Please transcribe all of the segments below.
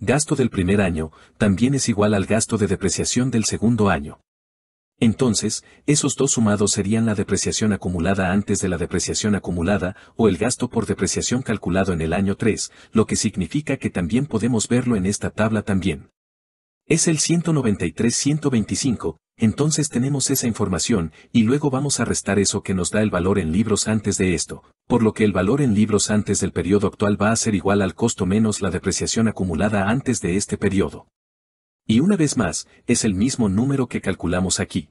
gasto del primer año también es igual al gasto de depreciación del segundo año. Entonces, esos dos sumados serían la depreciación acumulada antes de la depreciación acumulada o el gasto por depreciación calculado en el año 3, lo que significa que también podemos verlo en esta tabla también. Es el 193-125, entonces tenemos esa información y luego vamos a restar eso que nos da el valor en libros antes de esto, por lo que el valor en libros antes del periodo actual va a ser igual al costo menos la depreciación acumulada antes de este periodo. Y una vez más, es el mismo número que calculamos aquí.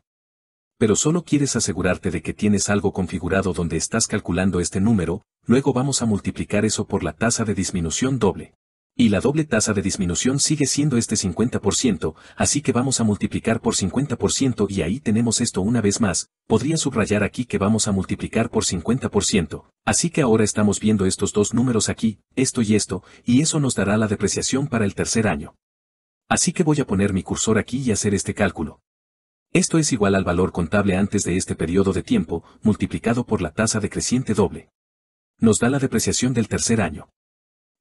Pero solo quieres asegurarte de que tienes algo configurado donde estás calculando este número, luego vamos a multiplicar eso por la tasa de disminución doble. Y la doble tasa de disminución sigue siendo este 50%, así que vamos a multiplicar por 50% y ahí tenemos esto una vez más, podría subrayar aquí que vamos a multiplicar por 50%, así que ahora estamos viendo estos dos números aquí, esto y esto, y eso nos dará la depreciación para el tercer año. Así que voy a poner mi cursor aquí y hacer este cálculo. Esto es igual al valor contable antes de este periodo de tiempo, multiplicado por la tasa decreciente doble. Nos da la depreciación del tercer año.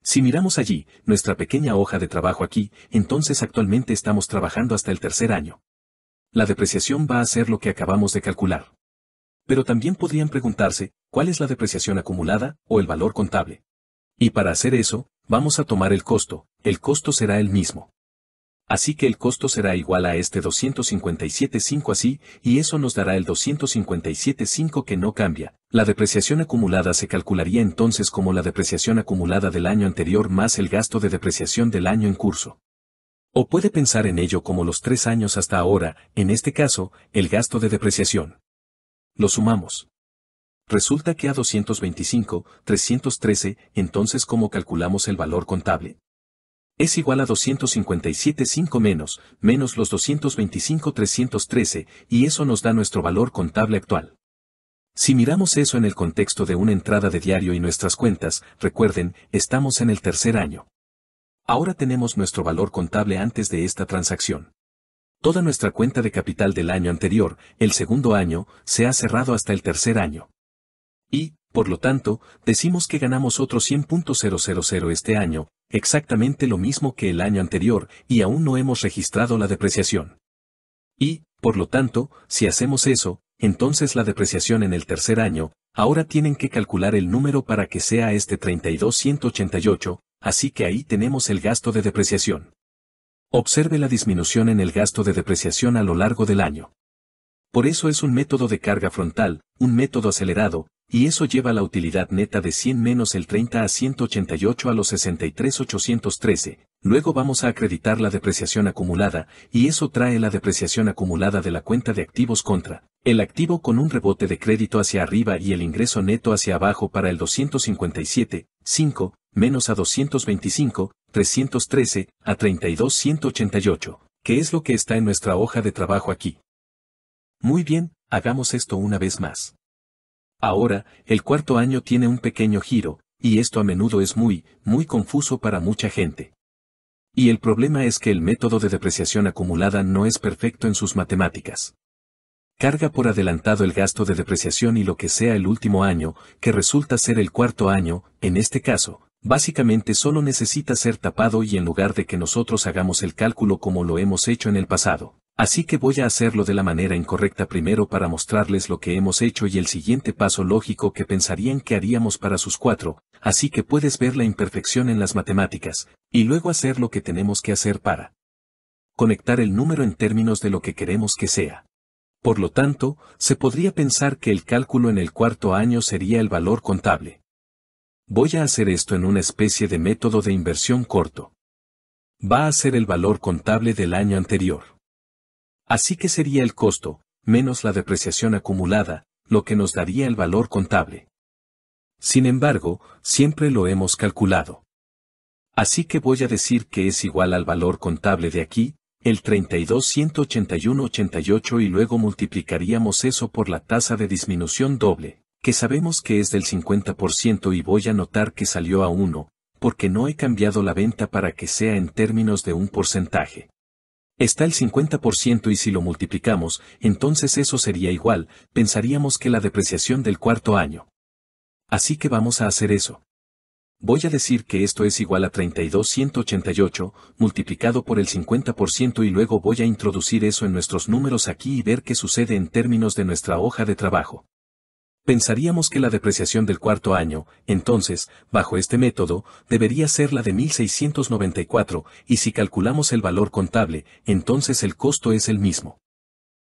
Si miramos allí, nuestra pequeña hoja de trabajo aquí, entonces actualmente estamos trabajando hasta el tercer año. La depreciación va a ser lo que acabamos de calcular. Pero también podrían preguntarse, ¿cuál es la depreciación acumulada o el valor contable? Y para hacer eso, vamos a tomar el costo, el costo será el mismo. Así que el costo será igual a este 257.5 así, y eso nos dará el 257.5 que no cambia. La depreciación acumulada se calcularía entonces como la depreciación acumulada del año anterior más el gasto de depreciación del año en curso. O puede pensar en ello como los tres años hasta ahora, en este caso, el gasto de depreciación. Lo sumamos. Resulta que a 225, 313, entonces ¿cómo calculamos el valor contable? es igual a 257.5 menos, menos los 225.313, y eso nos da nuestro valor contable actual. Si miramos eso en el contexto de una entrada de diario y nuestras cuentas, recuerden, estamos en el tercer año. Ahora tenemos nuestro valor contable antes de esta transacción. Toda nuestra cuenta de capital del año anterior, el segundo año, se ha cerrado hasta el tercer año. Y, por lo tanto, decimos que ganamos otro 100.000 este año, exactamente lo mismo que el año anterior y aún no hemos registrado la depreciación. Y, por lo tanto, si hacemos eso, entonces la depreciación en el tercer año, ahora tienen que calcular el número para que sea este 32,188, así que ahí tenemos el gasto de depreciación. Observe la disminución en el gasto de depreciación a lo largo del año. Por eso es un método de carga frontal, un método acelerado, y eso lleva la utilidad neta de 100 menos el 30 a 188 a los 63,813. Luego vamos a acreditar la depreciación acumulada, y eso trae la depreciación acumulada de la cuenta de activos contra el activo con un rebote de crédito hacia arriba y el ingreso neto hacia abajo para el 257, 5, menos a 225, 313, a 32,188, que es lo que está en nuestra hoja de trabajo aquí. Muy bien, hagamos esto una vez más. Ahora, el cuarto año tiene un pequeño giro, y esto a menudo es muy, muy confuso para mucha gente. Y el problema es que el método de depreciación acumulada no es perfecto en sus matemáticas. Carga por adelantado el gasto de depreciación y lo que sea el último año, que resulta ser el cuarto año, en este caso, básicamente solo necesita ser tapado y en lugar de que nosotros hagamos el cálculo como lo hemos hecho en el pasado, Así que voy a hacerlo de la manera incorrecta primero para mostrarles lo que hemos hecho y el siguiente paso lógico que pensarían que haríamos para sus cuatro, así que puedes ver la imperfección en las matemáticas, y luego hacer lo que tenemos que hacer para conectar el número en términos de lo que queremos que sea. Por lo tanto, se podría pensar que el cálculo en el cuarto año sería el valor contable. Voy a hacer esto en una especie de método de inversión corto. Va a ser el valor contable del año anterior. Así que sería el costo, menos la depreciación acumulada, lo que nos daría el valor contable. Sin embargo, siempre lo hemos calculado. Así que voy a decir que es igual al valor contable de aquí, el 32.181.88 y luego multiplicaríamos eso por la tasa de disminución doble, que sabemos que es del 50% y voy a notar que salió a 1, porque no he cambiado la venta para que sea en términos de un porcentaje está el 50% y si lo multiplicamos, entonces eso sería igual, pensaríamos que la depreciación del cuarto año. Así que vamos a hacer eso. Voy a decir que esto es igual a 32,188, multiplicado por el 50% y luego voy a introducir eso en nuestros números aquí y ver qué sucede en términos de nuestra hoja de trabajo. Pensaríamos que la depreciación del cuarto año, entonces, bajo este método, debería ser la de 1694, y si calculamos el valor contable, entonces el costo es el mismo.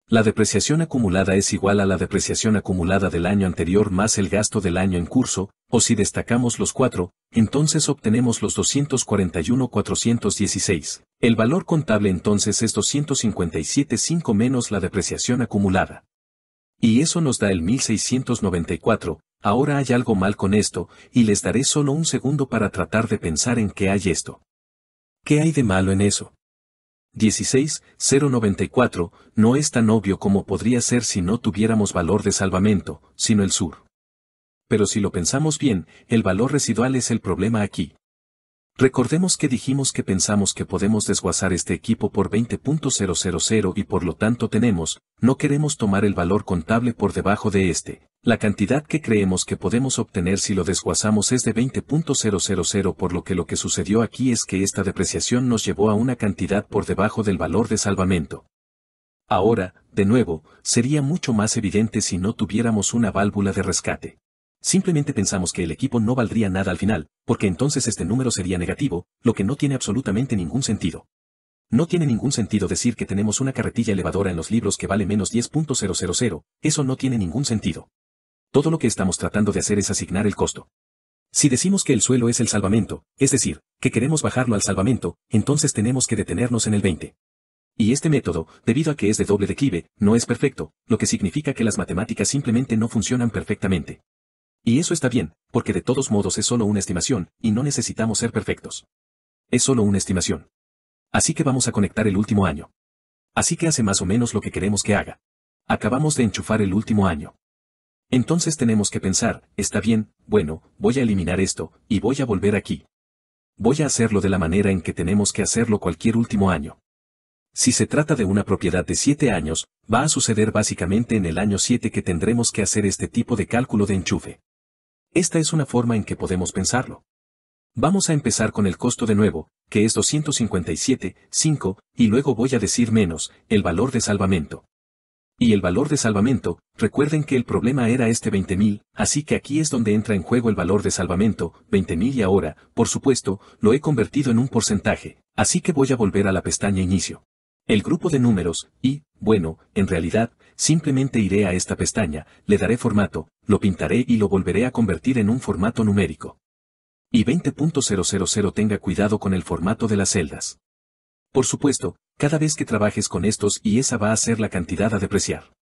La depreciación acumulada es igual a la depreciación acumulada del año anterior más el gasto del año en curso, o si destacamos los cuatro, entonces obtenemos los 241.416. El valor contable entonces es 257.5 menos la depreciación acumulada. Y eso nos da el 1694, ahora hay algo mal con esto, y les daré solo un segundo para tratar de pensar en qué hay esto. ¿Qué hay de malo en eso? 16.094, no es tan obvio como podría ser si no tuviéramos valor de salvamento, sino el sur. Pero si lo pensamos bien, el valor residual es el problema aquí. Recordemos que dijimos que pensamos que podemos desguazar este equipo por 20.000 y por lo tanto tenemos, no queremos tomar el valor contable por debajo de este. La cantidad que creemos que podemos obtener si lo desguazamos es de 20.000 por lo que lo que sucedió aquí es que esta depreciación nos llevó a una cantidad por debajo del valor de salvamento. Ahora, de nuevo, sería mucho más evidente si no tuviéramos una válvula de rescate. Simplemente pensamos que el equipo no valdría nada al final, porque entonces este número sería negativo, lo que no tiene absolutamente ningún sentido. No tiene ningún sentido decir que tenemos una carretilla elevadora en los libros que vale menos 10.000, eso no tiene ningún sentido. Todo lo que estamos tratando de hacer es asignar el costo. Si decimos que el suelo es el salvamento, es decir, que queremos bajarlo al salvamento, entonces tenemos que detenernos en el 20. Y este método, debido a que es de doble declive, no es perfecto, lo que significa que las matemáticas simplemente no funcionan perfectamente. Y eso está bien, porque de todos modos es solo una estimación, y no necesitamos ser perfectos. Es solo una estimación. Así que vamos a conectar el último año. Así que hace más o menos lo que queremos que haga. Acabamos de enchufar el último año. Entonces tenemos que pensar, está bien, bueno, voy a eliminar esto, y voy a volver aquí. Voy a hacerlo de la manera en que tenemos que hacerlo cualquier último año. Si se trata de una propiedad de 7 años, va a suceder básicamente en el año 7 que tendremos que hacer este tipo de cálculo de enchufe. Esta es una forma en que podemos pensarlo. Vamos a empezar con el costo de nuevo, que es 257,5, y luego voy a decir menos, el valor de salvamento. Y el valor de salvamento, recuerden que el problema era este 20.000, así que aquí es donde entra en juego el valor de salvamento, 20.000 y ahora, por supuesto, lo he convertido en un porcentaje, así que voy a volver a la pestaña inicio. El grupo de números, y, bueno, en realidad, simplemente iré a esta pestaña, le daré formato, lo pintaré y lo volveré a convertir en un formato numérico. Y 20.000 tenga cuidado con el formato de las celdas. Por supuesto, cada vez que trabajes con estos y esa va a ser la cantidad a depreciar.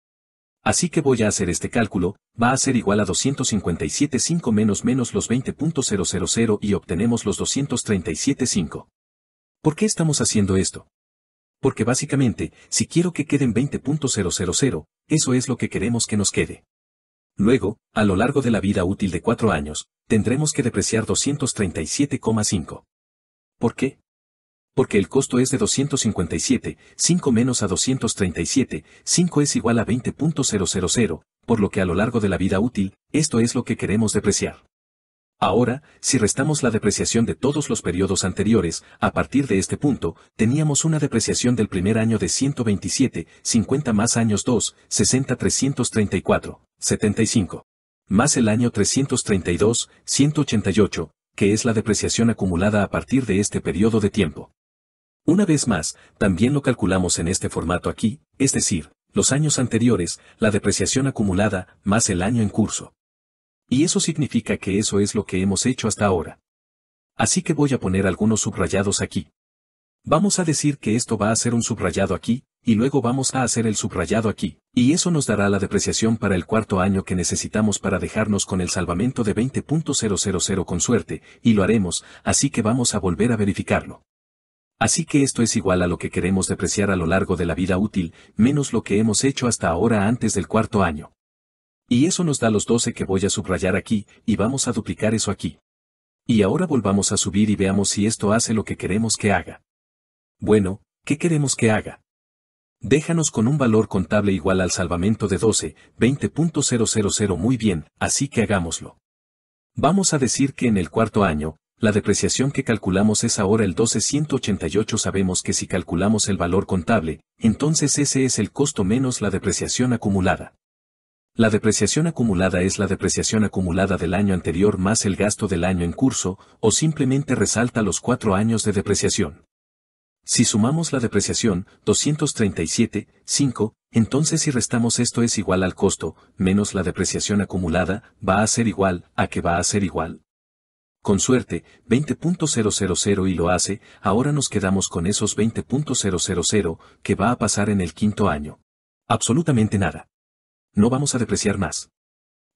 Así que voy a hacer este cálculo, va a ser igual a 257.5 menos menos los 20.000 y obtenemos los 237.5. ¿Por qué estamos haciendo esto? Porque básicamente, si quiero que queden 20.000, eso es lo que queremos que nos quede. Luego, a lo largo de la vida útil de 4 años, tendremos que depreciar 237,5. ¿Por qué? Porque el costo es de 257, 5 menos a 237, 5 es igual a 20.000, por lo que a lo largo de la vida útil, esto es lo que queremos depreciar. Ahora, si restamos la depreciación de todos los periodos anteriores, a partir de este punto, teníamos una depreciación del primer año de 127, 50 más años 2, 60 334, 75. Más el año 332, 188, que es la depreciación acumulada a partir de este periodo de tiempo. Una vez más, también lo calculamos en este formato aquí, es decir, los años anteriores, la depreciación acumulada, más el año en curso. Y eso significa que eso es lo que hemos hecho hasta ahora. Así que voy a poner algunos subrayados aquí. Vamos a decir que esto va a ser un subrayado aquí, y luego vamos a hacer el subrayado aquí, y eso nos dará la depreciación para el cuarto año que necesitamos para dejarnos con el salvamento de 20.000 con suerte, y lo haremos, así que vamos a volver a verificarlo. Así que esto es igual a lo que queremos depreciar a lo largo de la vida útil, menos lo que hemos hecho hasta ahora antes del cuarto año. Y eso nos da los 12 que voy a subrayar aquí, y vamos a duplicar eso aquí. Y ahora volvamos a subir y veamos si esto hace lo que queremos que haga. Bueno, ¿qué queremos que haga? Déjanos con un valor contable igual al salvamento de 12, 20.000 muy bien, así que hagámoslo. Vamos a decir que en el cuarto año, la depreciación que calculamos es ahora el 12.188 sabemos que si calculamos el valor contable, entonces ese es el costo menos la depreciación acumulada. La depreciación acumulada es la depreciación acumulada del año anterior más el gasto del año en curso, o simplemente resalta los cuatro años de depreciación. Si sumamos la depreciación, 237, 5, entonces si restamos esto es igual al costo, menos la depreciación acumulada, va a ser igual, a que va a ser igual. Con suerte, 20.000 y lo hace, ahora nos quedamos con esos 20.000, que va a pasar en el quinto año. Absolutamente nada no vamos a depreciar más.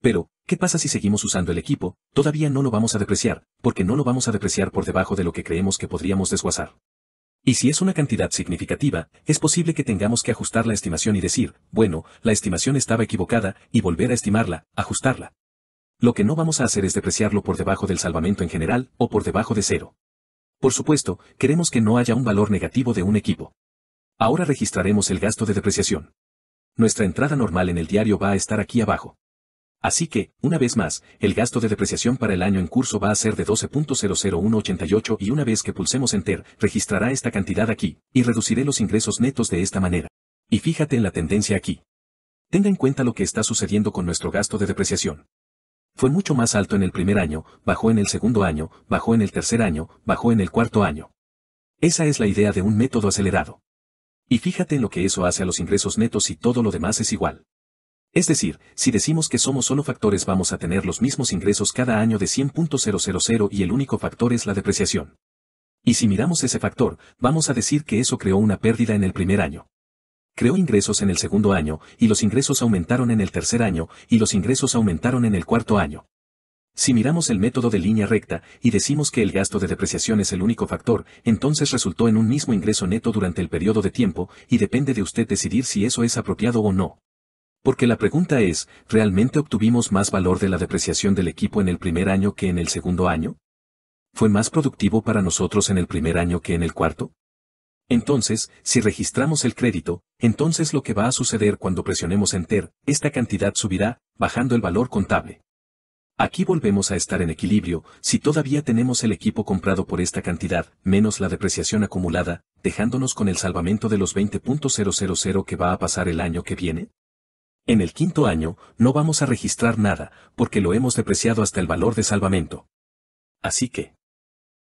Pero, ¿qué pasa si seguimos usando el equipo? Todavía no lo vamos a depreciar, porque no lo vamos a depreciar por debajo de lo que creemos que podríamos desguazar. Y si es una cantidad significativa, es posible que tengamos que ajustar la estimación y decir, bueno, la estimación estaba equivocada, y volver a estimarla, ajustarla. Lo que no vamos a hacer es depreciarlo por debajo del salvamento en general, o por debajo de cero. Por supuesto, queremos que no haya un valor negativo de un equipo. Ahora registraremos el gasto de depreciación nuestra entrada normal en el diario va a estar aquí abajo. Así que, una vez más, el gasto de depreciación para el año en curso va a ser de 12.00188 y una vez que pulsemos Enter, registrará esta cantidad aquí, y reduciré los ingresos netos de esta manera. Y fíjate en la tendencia aquí. Tenga en cuenta lo que está sucediendo con nuestro gasto de depreciación. Fue mucho más alto en el primer año, bajó en el segundo año, bajó en el tercer año, bajó en el cuarto año. Esa es la idea de un método acelerado. Y fíjate en lo que eso hace a los ingresos netos si todo lo demás es igual. Es decir, si decimos que somos solo factores vamos a tener los mismos ingresos cada año de 100.000 y el único factor es la depreciación. Y si miramos ese factor, vamos a decir que eso creó una pérdida en el primer año. Creó ingresos en el segundo año, y los ingresos aumentaron en el tercer año, y los ingresos aumentaron en el cuarto año. Si miramos el método de línea recta y decimos que el gasto de depreciación es el único factor, entonces resultó en un mismo ingreso neto durante el periodo de tiempo y depende de usted decidir si eso es apropiado o no. Porque la pregunta es, ¿realmente obtuvimos más valor de la depreciación del equipo en el primer año que en el segundo año? ¿Fue más productivo para nosotros en el primer año que en el cuarto? Entonces, si registramos el crédito, entonces lo que va a suceder cuando presionemos Enter, esta cantidad subirá, bajando el valor contable. Aquí volvemos a estar en equilibrio, si todavía tenemos el equipo comprado por esta cantidad, menos la depreciación acumulada, dejándonos con el salvamento de los 20.000 que va a pasar el año que viene? En el quinto año, no vamos a registrar nada, porque lo hemos depreciado hasta el valor de salvamento. Así que,